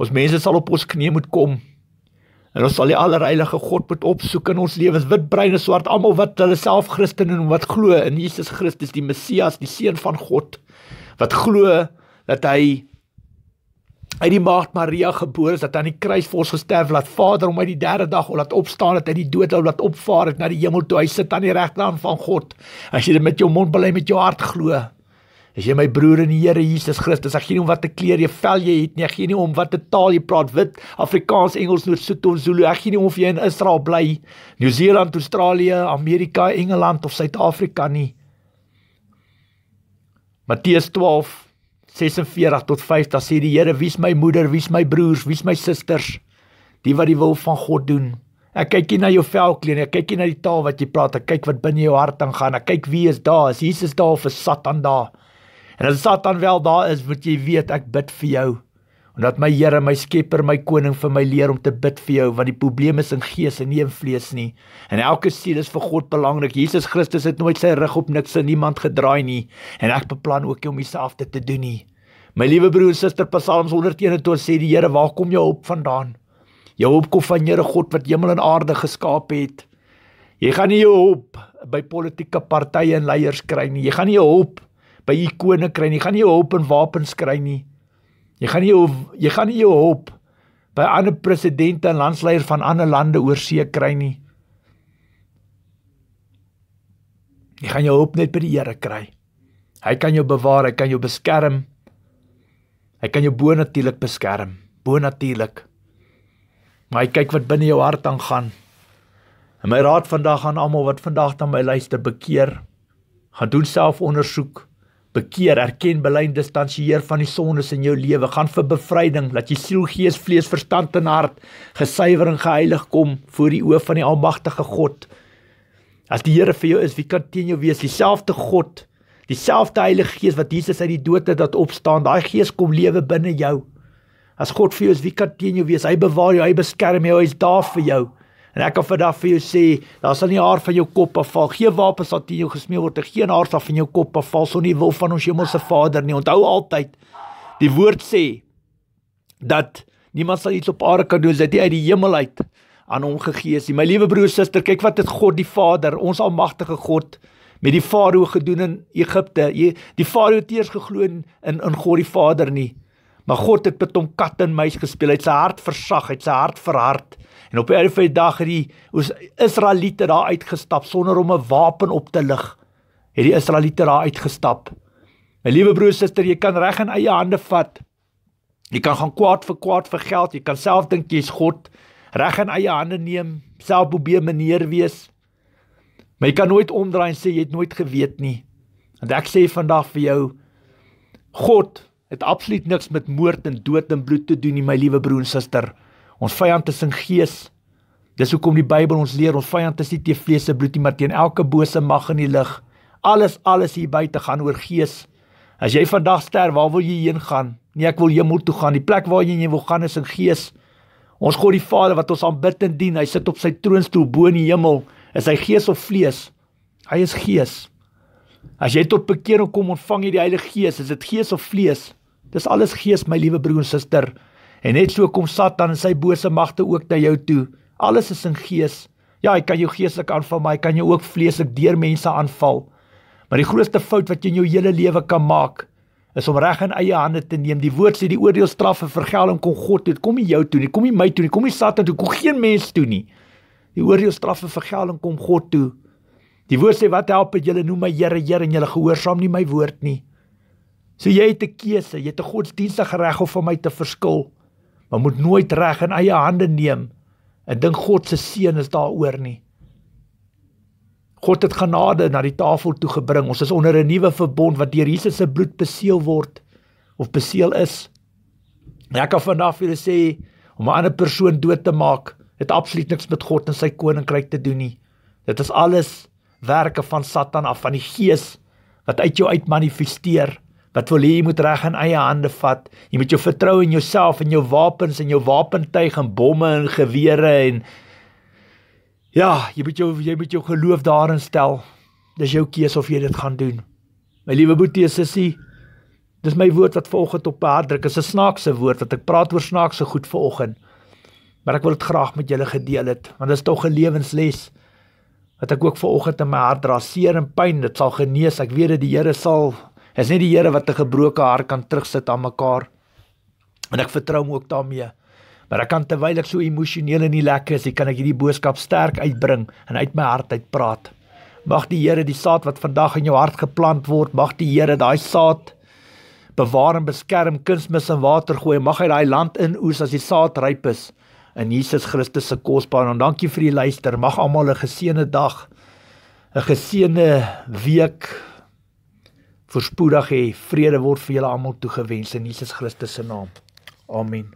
Ons mense sal op ons knieë moet kom. En ons sal die allerheilige God moet opsoek in ons lewens. Wit, bruin, swart, almal wat hulle self Christen noem, wat glo in Jesus Christus, die Messias, die seun van God, wat glo dat hy uit die maagd Maria gebore is dat aan die kruis vir ons gesterf laat Vader hom uit die derde dag laat opstaan dat hy die dood laat opvaar het na die hemel toe hy sit aan die regterhand van God as jy dit met jou mond bely met jou hart glo as jy my broer in die Here Jesus Christus ek gee nie om watter kleer jy vel jy het nie ek gee nie om watter taal jy praat wit Afrikaans Engels of Sotho Zulu ek gee nie om of jy in Israel bly Nieu-Seeland Australië Amerika Engeland of Suid-Afrika nie Matteus 12 46 tot 50 daar sê die Here wie's my moeder, wie's my broers, wie's my susters? Die wat die wil van God doen. Ek kyk hier na jou velkleed, ek kyk hier na die taal wat jy praat, ek kyk wat binne jou hart aangaan. Ek kyk wie is daar? Is Jesus daar of is Satan daar? En as Satan wel daar is, moet jy weet ek bid vir jou. En dat my Here, my Skepper, my Koning vir my leer om te bid vir jou, want die probleem is in gees en nie in vlees nie. En elke siel is vir God belangrik. Jesus Christus het nooit sy rug op niks en niemand gedraai nie. En ek beplan ook om myself dit te doen nie. My liewe broer en suster, Psalms 121 sê die Here, waar kom jou hulp vandaan? Jou hulp kom van Here God wat hemel en aarde geskaap het. Jy gaan nie jou hulp by politieke partye en leiers kry nie. Jy gaan nie jou hulp by ikone kry nie. Jy gaan nie jou hulp in wapens kry nie. Jy gaan nie jou jy gaan nie jou hoop by ander presidente en landsleiers van ander lande oor see kry nie. Jy gaan jou hoop net by die Here kry. Hy kan jou bewaar, hy kan jou beskerm. Hy kan jou bonatuurlik beskerm, bonatuurlik. Maar hy kyk wat binne jou hart aangaan. En my raad vandag aan almal wat vandag na my luister, bekeer. Gaan doen selfondersoek. Bekeer, erken, bely en distansieer van die sondes in jou lewe. Gaan vir bevryding, laat jy siel, gees, vlees, verstand en hart gesuiwer en geheilig kom voor die oë van die Almagtige God. As die Here vir jou is, wie kan teen jou wees? Dieselfde God, dieselfde Heilige Gees wat Jesus uit die dood het laat opstaan, daai Gees kom lewe binne jou. As God vir jou is, wie kan teen jou wees? Hy bewaar jou, hy beskerm jou, hy is daar vir jou. En ek kan vir daardie vir jou sê, daar sal nie haar van jou kop afval. Geen wapen sal teen jou gesmee word. Geen haar sal van jou kop afval sonder die wil van ons Hemelse Vader nie. Onthou altyd die woord sê dat niemand sal iets op aarde kan doen sodat hy uit die hemel uit aan hom gegee is. My liewe broer, suster, kyk wat het God die Vader, ons almagtige God met die farao gedoen in Egipte. Die farao het eers geglo in in God die Vader nie. Maar God het met hom kat en muis gespeel. Hy het sy hart versag, hy het sy hart verhard. Hy En op die erf van die dag het die Israeliete daar uitgestap sonder om 'n wapen op te lig. Het die Israeliete daar uitgestap. My liewe broer suster, jy kan reg in eie hande vat. Jy kan gaan kwaad vir kwaad vir geld, jy kan self dink jy's God, reg in eie hande neem, self probeer meneer wees. Maar jy kan nooit omdraai en sê jy het nooit geweet nie. Want ek sê vandag vir jou God het absoluut niks met moord en dood en bloed te doen nie, my liewe broer en suster. Ons vyand is 'n gees. Dis hoekom die Bybel ons leer ons vyand is nie teë vlees en bloed nie, maar teen elke bose mag in die lig. Alles alles hier buite gaan oor gees. As jy vandag sterf, waar wil jy heen gaan? Nee, ek wil hemel toe gaan. Die plek waar jy jy wil gaan is in gees. Ons God die Vader wat ons aanbid en dien, hy sit op sy troonstoel bo in die hemel. Is hy gees of vlees? Hy is gees. As jy tot bekering kom, ontvang jy die Heilige Gees. Is dit gees of vlees? Dis alles gees, my liewe broer en suster. En net so kom Satan en sy bose magte ook na jou toe. Alles is in gees. Ja, hy kan jou geestelik aanval, maar hy kan jou ook vleeslik deur mense aanval. Maar die grootste fout wat jy in jou hele lewe kan maak, is om reg in eie hande te neem. Die woord sê die oordeel straf en vergelding kom God toe. Dit kom nie jou toe nie, kom nie my toe nie, kom nie Satan toe, kom geen mens toe nie. Die oordeel straf en vergelding kom God toe. Die woord sê wat help dit julle noem my Here, Here en julle gehoorsaam nie my woord nie. So jy het 'n keuse, jy het 'n godsdienstige reg of om my te verskil. Man moet nooit reg in eie hande neem. Ek dink God se seën is daaroor nie. God het genade na die tafel toe gebring. Ons is onder 'n nuwe verbond wat deur Jesus se bloed beseël word of beseël is. Ek kan vandag vir julle sê om 'n ander persoon dood te maak het absoluut niks met God en sy koninkryk te doen nie. Dit is alles werke van Satan af van die gees wat uit jou uit manifesteer wat wil jy moet reg in eie hande vat. Jy moet jou vertroue in jouself en jou wapens en jou wapentuig en bomme en gewere en ja, jy moet jou jy moet jou geloof daarin stel. Dis jou keuse of jy dit gaan doen. My liewe boetie sussie, dis my woord wat vanoggend op haar druk. Dis 'n snaakse woord wat ek praat oor snaakse goed vanoggend. Maar ek wil dit graag met julle gedeel het want dit is tog 'n lewensles wat ek ook vanoggend in my hart dra seer en pyn dit sal genees ek weet dit die Here sal Dis nie die Here wat 'n gebroke hart kan terugsit aan mekaar. En ek vertrou hom ook daarmee. Maar ek kan terwyl ek so emosioneel en nie lekker is, ek kan ek hierdie boodskap sterk uitbring en uit my hart uit praat. Mag die Here die saad wat vandag in jou hart geplant word, mag die Here daai saad bewaar en beskerm, kunsmis en water gooi. Mag hy daai land inoes as die saad ryp is in Jesus Christus se kosbare naam. Dankie vir die luister. Mag almal 'n geseënde dag, 'n geseënde week voorspoedig hê vrede word vir julle almal toegewens in Jesus Christus se naam. Amen.